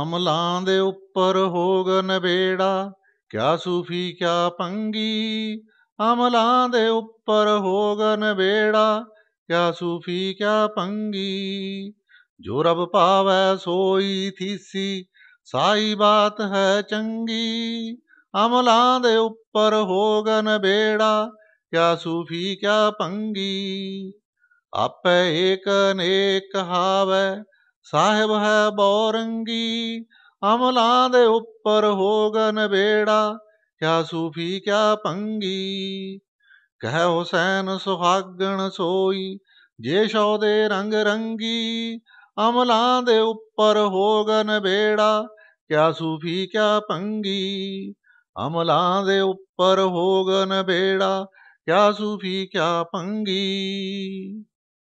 ਅਮਲਾਂ ਦੇ ਉੱਪਰ ਹੋਗ ਨਵੇੜਾ ਕਿਆ ਸੂਫੀ ਕਿਆ ਪੰਗੀ ਅਮਲਾਂ ਦੇ ਉੱਪਰ ਹੋਗ ਨਵੇੜਾ ਕਿਆ ਸੂਫੀ ਕਿਆ ਪੰਗੀ ਜੋ ਰਬ ਪਾਵੈ ਸੋਈ ਥੀਸੀ ਸਾਈ ਬਾਤ ਹੈ ਚੰਗੀ ਅਮਲਾਂ ਦੇ ਉੱਪਰ ਹੋਗ ਨਵੇੜਾ ਕਿਆ ਸੂਫੀ ਕਿਆ ਪੰਗੀ ਆਪੇ ਏਕ ਨੇਕ ਹਾਵੇ ਸਾਹਿਬ ਹੈ ਬੌਰੰਗੀ ਅਮਲਾਂ ਦੇ ਉੱਪਰ ਹੋਗਨ ਬੇੜਾ ਕਿਆ ਸੂਫੀ ਕਿਆ ਪੰਗੀ ਕਹਿ ਹੁਸੈਨ ਸੁਹਾਗਣ ਸੋਈ ਜੇ ਸ਼ੋ ਦੇ ਰੰਗ ਰੰਗੀ ਅਮਲਾਂ ਦੇ ਉੱਪਰ ਹੋਗਨ ਬੇੜਾ ਕਿਆ ਸੂਫੀ ਕਿਆ ਪੰਗੀ ਅਮਲਾਂ ਦੇ ਉੱਪਰ ਹੋਗਨ ਬੇੜਾ ਕਿਆ ਸੂਫੀ ਕਿਆ ਪੰਗੀ